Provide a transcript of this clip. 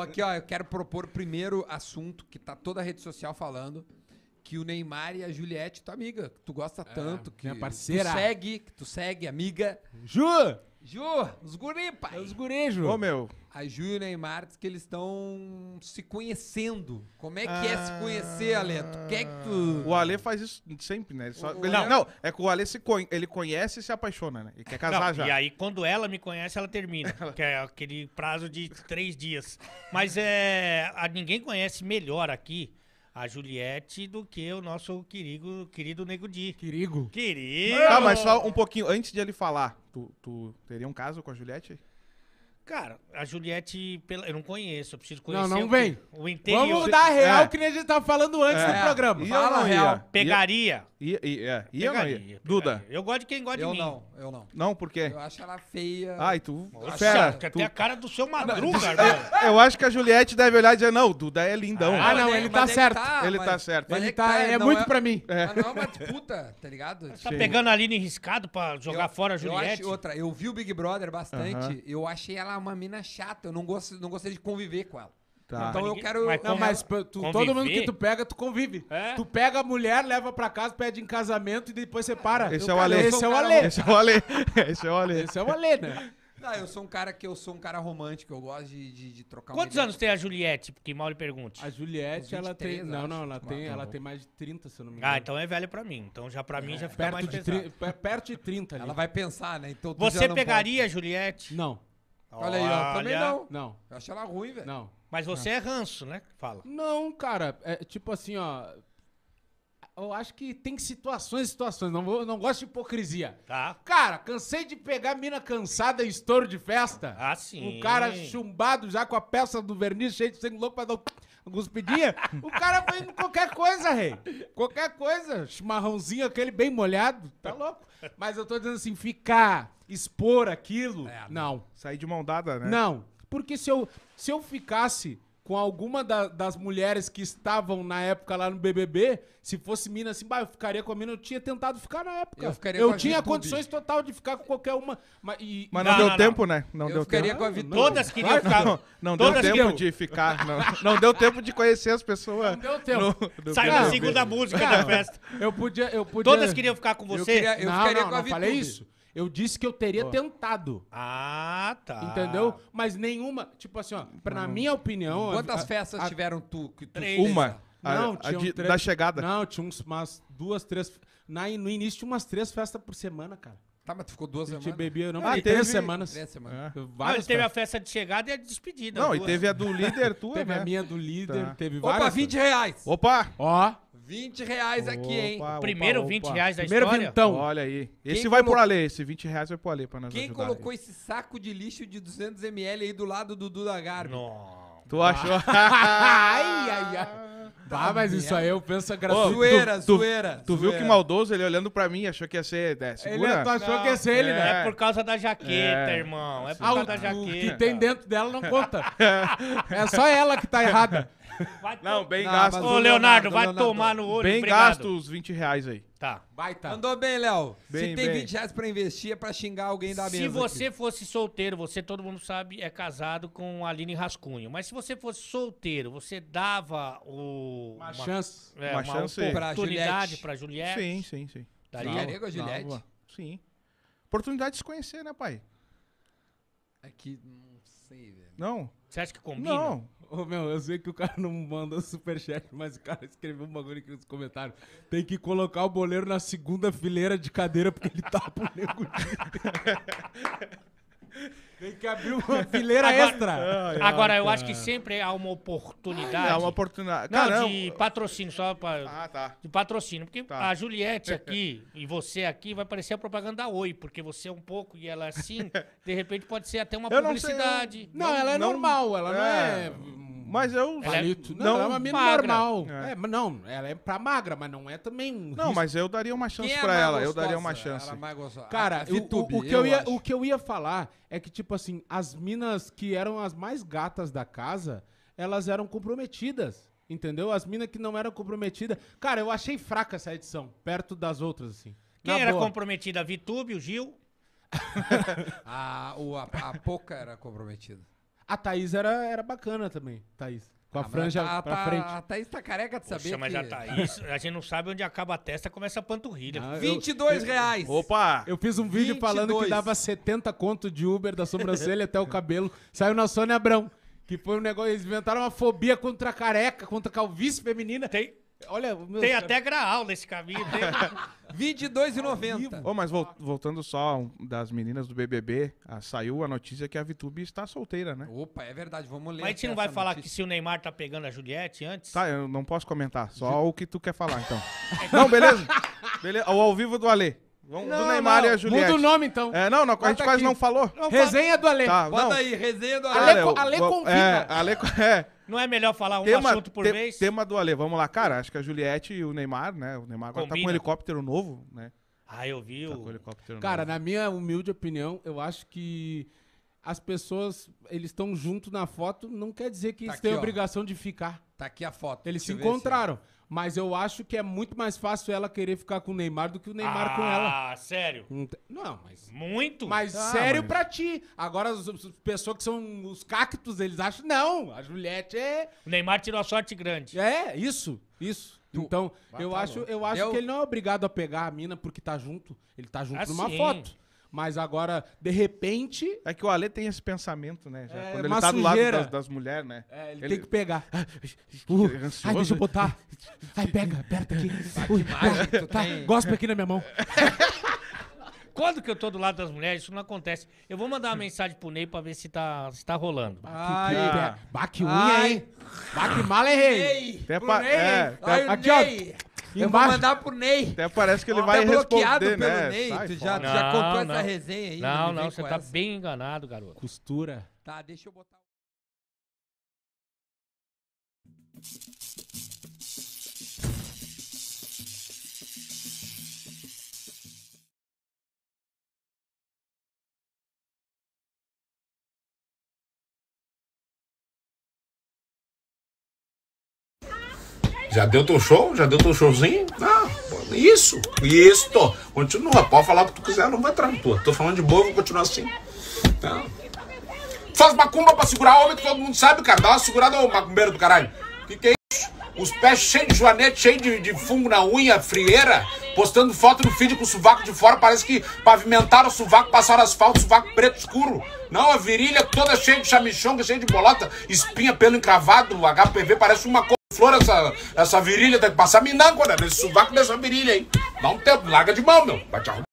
aqui, ó, eu quero propor o primeiro assunto que tá toda a rede social falando. Que o Neymar e a Juliette, tua amiga, que tu gosta é, tanto, que minha parceira. tu segue, que tu segue, amiga. Ju! Ju, os guri, pai. É os Ju. Ô, meu. A Ju e o Neymar diz que eles estão se conhecendo. Como é que ah, é se ah. conhecer, Ale? Tu quer é que tu... O Ale faz isso sempre, né? Só... não. não, é que o Ale se conhe... ele conhece e se apaixona, né? Ele quer casar não, já. E aí, quando ela me conhece, ela termina. que é aquele prazo de três dias. Mas é... A ninguém conhece melhor aqui a Juliette do que o nosso querido, querido Nego Di. Querigo. Querido! ah tá, mas só um pouquinho, antes de ele falar, tu, tu teria um caso com a Juliette? Cara, a Juliette, pela... eu não conheço, eu preciso conhecer. Não, não o, vem. O interior. Vamos dar é. real é. que nem a gente tava falando antes é. do programa. E Fala real. Pegaria. E, e, é. e pegaria, eu não ia. Pegaria. Duda. Eu gosto de quem gosta eu de mim. Eu não, eu não. Não, por quê? Eu acho ela feia. Ai, tu... Nossa, Pera, tu... até a cara do seu Madruga, eu, eu acho que a Juliette deve olhar e dizer, não, Duda é lindão. Ah, ah não, ele tá, é tá, ele tá certo. Ele é tá certo. Tá, ele tá, é muito pra mim. Mas não é uma disputa, tá ligado? Tá pegando a linha riscado pra jogar fora a Juliette. outra, eu vi o Big Brother bastante, eu achei ela uma mina chata, eu não, gosto, não gostei de conviver com ela. Tá. Então eu quero. Mas, não, mas tu, todo mundo que tu pega, tu convive. É? Tu pega a mulher, leva pra casa, pede em casamento e depois você para. É esse, é o, é Ale. Esse é o Ale. Esse é o Ale. Esse é o Ale. Esse é o Ale, né? Não, eu sou um cara que eu sou um cara romântico, eu gosto de, de, de trocar Quantos anos tem a Juliette? Porque mal lhe pergunte. A Juliette, 23, ela tem. Não, acho. não, ela ah, tem, tá ela tem mais de 30, se eu não me ah, engano. Ah, então é velha pra mim. Então já pra é. mim já fica perto mais de pesado. Tri, perto de 30 ali. Ela vai pensar, né? Então, Você pegaria a Juliette? Não. Olha, aí, ó. Também Olha. não. Não, Eu acho ela ruim, velho. não. Mas você é ranço, né? Fala. Não, cara, é tipo assim, ó eu acho que tem situações e situações. Não, não gosto de hipocrisia. Tá. Cara, cansei de pegar mina cansada em estouro de festa. Ah, sim. O cara chumbado já com a peça do verniz cheio de sangue louco pra dar alguns cuspidinha. o cara foi em qualquer coisa, rei. Qualquer coisa. Chimarrãozinho aquele bem molhado. Tá louco. Mas eu tô dizendo assim, ficar, expor aquilo, é, não. Sair de mão dada, né? Não. Porque se eu, se eu ficasse com alguma da, das mulheres que estavam na época lá no BBB, se fosse mina assim, bah, eu ficaria com a mina, eu tinha tentado ficar na época. Eu, ficaria eu tinha condições total de ficar com qualquer uma. Mas, e... mas não, não, deu não, tempo, não. né? Não eu deu ficaria tempo. com a Vitube. Todas queriam ficar. Não, não deu tempo de ficar. Não, deu tempo de conhecer as pessoas. Não deu tempo. Saiu na segunda música da festa. Eu podia, eu podia. Todas queriam ficar com você. Eu, queria, eu ficaria com a Vitube. Falei isso. Eu disse que eu teria oh. tentado. Ah, tá. Entendeu? Mas nenhuma, tipo assim, ó, pra, na minha opinião. Quantas a, festas a, tiveram tu, que tu Uma. Não, a, tinha de, da chegada. Não, tinha uns, umas duas, três. Na, no início tinha umas três festas por semana, cara. Tá, mas tu ficou duas semanas. A gente bebia, não, ah, teve... três semanas. Três semanas. É. não, teve a festa de chegada e a de despedida. Não, duas. e teve a do líder tua, teve né? Teve a minha do líder, tá. teve várias. Opa, 20 reais. Opa! Ó. 20 reais aqui, hein? Opa, Primeiro opa, 20 reais da Primeiro história. Vintão. Olha aí. Esse Quem vai por ali, esse 20 reais vai por ali pra nós Quem ajudar. colocou esse saco de lixo de 200ml aí do lado do Duda Garbi? Não. Tu achou? ai, ai, ai. Tá, ah, mas isso aí eu penso é gratuito. Zoeira, tu, tu, zoeira. Tu viu que maldoso ele olhando pra mim, achou que ia ser. É, Ele, tu tá achou não, que ia ser ele, é, né? É por causa da jaqueta, é. irmão. É por causa ah, da jaqueta. O que tem dentro dela não conta. é só ela que tá errada. Vai Não, bem Não, gasto. Ô, Leonardo, Leonardo, vai Leonardo. tomar no olho, Bem empregado. gasto os 20 reais aí. Tá. Baita. Tá. Andou bem, Léo. Se tem bem. 20 reais pra investir, é pra xingar alguém da mesa. Se você fosse solteiro, você, todo mundo sabe, é casado com a Aline Rascunho. Mas se você fosse solteiro, você dava o... Uma, chance. é, uma uma chance. oportunidade pra Pra Juliette. Sim, sim, sim. Tá Daria? Não, Juliette ou Juliette? Sim. Oportunidade de se conhecer, né, pai? Aqui, é não sei, velho. Não? Você acha que combina? Não. Ô, meu, eu sei que o cara não manda superchat, mas o cara escreveu um bagulho aqui nos comentários. Tem que colocar o boleiro na segunda fileira de cadeira porque ele tá. pro nego. Tem que abrir uma fileira agora, extra. agora, eu acho que sempre há uma oportunidade. Há uma oportunidade. Não, de patrocínio, só para. Ah, tá. De patrocínio. Porque tá. a Juliette aqui e você aqui vai parecer a propaganda Oi, porque você é um pouco e ela é assim, de repente pode ser até uma eu publicidade. Não, sei, eu... não, não, ela é não... normal, ela é... não é, é mas eu. É Palito. Não, não, é uma mina normal. É. É, não, ela é pra magra, mas não é também. Não, mas eu daria uma chance Quem é pra é ela. Eu daria uma é chance. Ela mais ah, Cara, tá, o, o, que eu, eu ia, o que eu ia falar é que, tipo assim, as minas que eram as mais gatas da casa, elas eram comprometidas. Entendeu? As minas que não eram comprometidas. Cara, eu achei fraca essa edição, perto das outras, assim. Quem era boa. comprometida? A Vitube, o Gil? a, o, a, a Poca era comprometida. A Thaís era, era bacana também, Thaís. Com a ah, franja a, tá, pra a, tá, frente. A Thaís tá careca de Poxa, saber. Mas que... a Thaís, a gente não sabe onde acaba a testa começa a panturrilha. Ah, 22 eu, reais. Opa! Eu fiz um vídeo 22. falando que dava 70 conto de Uber da sobrancelha até o cabelo. Saiu na Sônia Abrão. Que foi um negócio. Eles inventaram uma fobia contra a careca, contra a calvície feminina. Tem. Olha, tem até graal nesse caminho. Tem... 22,90. Oh, mas voltando só das meninas do BBB, saiu a notícia que a Vitube está solteira, né? Opa, é verdade, vamos ler. Mas você não vai falar notícia. que se o Neymar tá pegando a Juliette antes? Tá, eu não posso comentar, só Ju... o que tu quer falar, então. não, beleza? beleza. O ao vivo do Alê. Vamos, não, do Neymar não. e a Juliette. Muda o nome, então. É, não, não a gente quase não falou. Não, resenha do Ale. Tá, Bota não. aí, resenha do Ale. Ale, Ale, Ale convida. É, Ale, é. Não é melhor falar um tema, assunto por te, vez? Tema do Ale, vamos lá. Cara, acho que a Juliette e o Neymar, né? O Neymar agora Combina. tá com um helicóptero novo, né? Ah, eu vi. Tá o... com um helicóptero Cara, novo. na minha humilde opinião, eu acho que as pessoas, eles estão junto na foto, não quer dizer que tá eles aqui, têm ó. obrigação de ficar. Tá aqui a foto. Eles se encontraram. Assim. Mas eu acho que é muito mais fácil ela querer ficar com o Neymar do que o Neymar ah, com ela. Ah, sério? Não, mas. Muito? Mas ah, sério mas... pra ti. Agora, as, as, pessoas que são os cactos, eles acham. Não, a Juliette é. O Neymar tirou a sorte grande. É, isso, isso. Tu... Então, eu, tá acho, eu, acho, eu que ele não é obrigado a pegar a mina porque tá junto. Ele tá junto assim. numa foto. Mas agora, de repente. É que o Ale tem esse pensamento, né? É, Quando ele tá do lado das, das mulheres, né? É, ele, ele, tem que pegar. Ah, uh, ai, deixa eu botar. Ai, pega, aperta aqui. Ui, tá, tá, aqui na minha mão. Quando que eu tô do lado das mulheres, isso não acontece. Eu vou mandar uma mensagem pro Ney pra ver se tá, se tá rolando. Ai, que, é? unha, hein? Baque mala, é, hein, rei? Até pra, é, aqui, ó. Eu vou mandar pro Ney. Até parece que ele vai tá bloqueado pelo né? Ney. Sai tu já, tu já contou não. essa resenha aí? Não, não, você tá essa. bem enganado, garoto. Costura. Tá, deixa eu botar. Já deu teu show? Já deu teu showzinho? Ah, isso, isso. Continua, pode falar o que tu quiser, não vai entrar na tua. Tô falando de boa, vou continuar assim. Tá? Faz macumba pra segurar homem que todo mundo sabe, cara. Dá uma segurada, ô macumbeiro do caralho. O que, que é isso? Os pés cheios de joanete, cheios de, de fungo na unha, frieira, postando foto no feed com o sovaco de fora, parece que pavimentaram o sovaco, passaram asfalto, sovaco preto escuro. Não, a virilha toda cheia de chamichonga, cheia de bolota, espinha, pelo encravado, HPV, parece uma coisa flora essa, essa virilha, tem que passar minâncora nesse né? sovaco dessa virilha, hein? Dá um tempo, larga de mão, meu. Vai te arrumar.